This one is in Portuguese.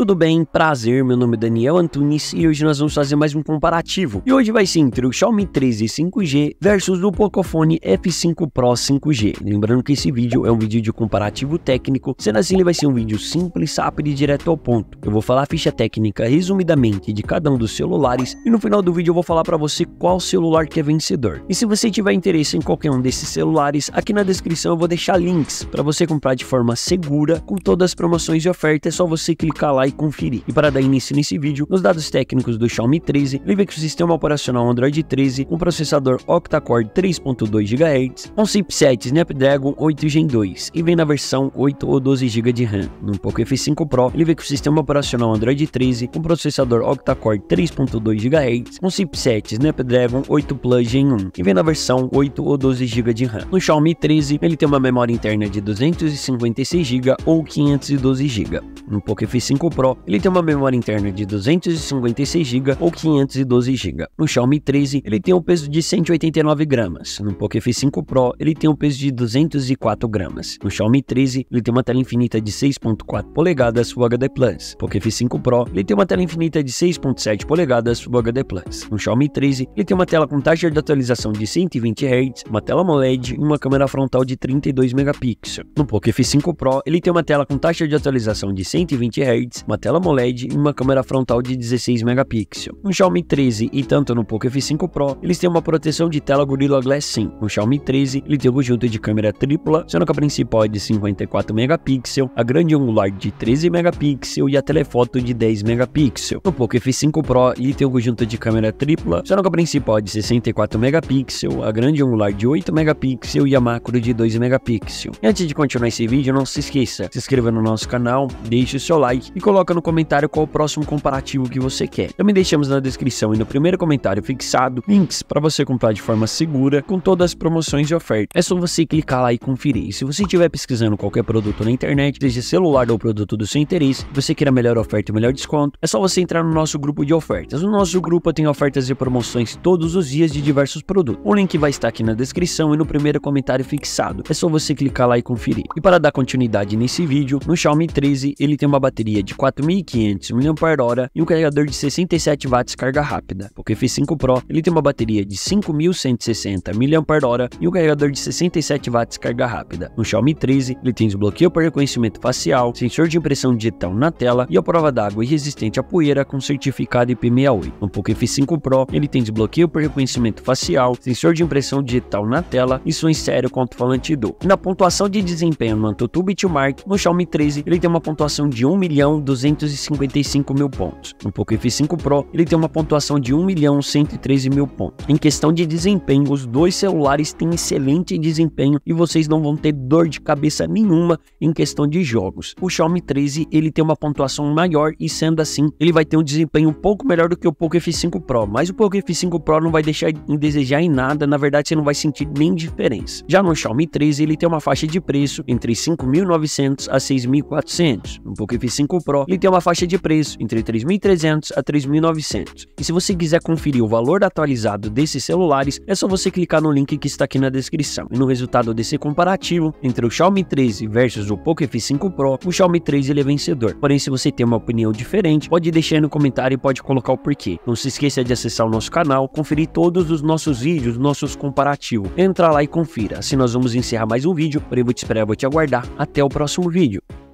Tudo bem? Prazer, meu nome é Daniel Antunes e hoje nós vamos fazer mais um comparativo. E hoje vai ser entre o Xiaomi 13 5G versus o Pocophone F5 Pro 5G. Lembrando que esse vídeo é um vídeo de comparativo técnico, sendo assim ele vai ser um vídeo simples, rápido e direto ao ponto. Eu vou falar a ficha técnica resumidamente de cada um dos celulares e no final do vídeo eu vou falar para você qual celular que é vencedor. E se você tiver interesse em qualquer um desses celulares, aqui na descrição eu vou deixar links para você comprar de forma segura com todas as promoções e ofertas, é só você clicar lá e conferir. E para dar início nesse vídeo, nos dados técnicos do Xiaomi 13, ele vê que o sistema operacional Android 13, um processador octa-core 3.2 GHz, um chipset Snapdragon 8 Gen 2 e vem na versão 8 ou 12 GB de RAM. No Poco F5 Pro, ele vê que o sistema operacional Android 13, um processador octa-core 3.2 GHz, um chipset Snapdragon 8 Plus Gen 1 e vem na versão 8 ou 12 GB de RAM. No Xiaomi 13, ele tem uma memória interna de 256 GB ou 512 GB. No Poco F5 Pro, Pro, ele tem uma memória interna de 256 GB ou 512 GB. No Xiaomi 13, ele tem um peso de 189 gramas. No Poco F5 Pro, ele tem um peso de 204 gramas. No Xiaomi 13, ele tem uma tela infinita de 6.4 polegadas Full HD Plus. Poco F5 Pro, ele tem uma tela infinita de 6.7 polegadas Full HD Plus. No Xiaomi 13, ele tem uma tela com taxa de atualização de 120 Hz, uma tela AMOLED e uma câmera frontal de 32 megapixels. No Poco F5 Pro, ele tem uma tela com taxa de atualização de 120 Hz, uma tela AMOLED e uma câmera frontal de 16 megapixels. No Xiaomi 13 e tanto no Poco F5 Pro, eles têm uma proteção de tela Gorilla Glass 5. No Xiaomi 13, ele tem um conjunto de câmera tripla, sendo que a principal é de 54 megapixels, a grande angular é de 13 megapixels e a telefoto de 10 megapixels. No Poco F5 Pro, ele tem um conjunto de câmera tripla, sendo que a principal é de 64 megapixels, a grande angular é de 8 megapixels e a macro de 2 megapixels. E antes de continuar esse vídeo, não se esqueça, se inscreva no nosso canal, deixe o seu like e coloque coloca no comentário qual o próximo comparativo que você quer. Também deixamos na descrição e no primeiro comentário fixado links para você comprar de forma segura com todas as promoções de oferta. É só você clicar lá e conferir. E se você estiver pesquisando qualquer produto na internet, seja celular ou produto do seu interesse, você quer a melhor oferta e o melhor desconto, é só você entrar no nosso grupo de ofertas. O nosso grupo tem ofertas e promoções todos os dias de diversos produtos. O link vai estar aqui na descrição e no primeiro comentário fixado. É só você clicar lá e conferir. E para dar continuidade nesse vídeo, no Xiaomi 13 ele tem uma bateria de 4.500 mAh e um carregador de 67 watts carga rápida. O Q5 Pro ele tem uma bateria de 5.160 mAh e um carregador de 67 watts carga rápida. No Xiaomi 13 ele tem desbloqueio para reconhecimento facial, sensor de impressão digital na tela e a prova d'água e resistente à poeira com certificado IP68. No Poco F5 Pro ele tem desbloqueio por reconhecimento facial, sensor de impressão digital na tela e som estéreo com alto-falante do. E na pontuação de desempenho no AnTuTu Bitmark, no Xiaomi 13 ele tem uma pontuação de 1 milhão 255 mil pontos. No Poco F5 Pro, ele tem uma pontuação de 1 milhão 113 mil pontos. Em questão de desempenho, os dois celulares têm excelente desempenho e vocês não vão ter dor de cabeça nenhuma em questão de jogos. O Xiaomi 13 ele tem uma pontuação maior e sendo assim, ele vai ter um desempenho um pouco melhor do que o Poco F5 Pro, mas o Poco F5 Pro não vai deixar em desejar em nada, na verdade você não vai sentir nem diferença. Já no Xiaomi 13, ele tem uma faixa de preço entre 5.900 a 6.400. No Poco F5 Pro Pro, ele tem uma faixa de preço entre 3.300 a 3.900. E se você quiser conferir o valor atualizado desses celulares, é só você clicar no link que está aqui na descrição. E no resultado desse comparativo entre o Xiaomi 13 versus o Poco F5 Pro, o Xiaomi 13 ele é vencedor. Porém, se você tem uma opinião diferente, pode deixar aí no comentário e pode colocar o porquê. Não se esqueça de acessar o nosso canal, conferir todos os nossos vídeos, nossos comparativos. Entra lá e confira. Assim nós vamos encerrar mais um vídeo, porém vou te esperar, vou te aguardar. Até o próximo vídeo.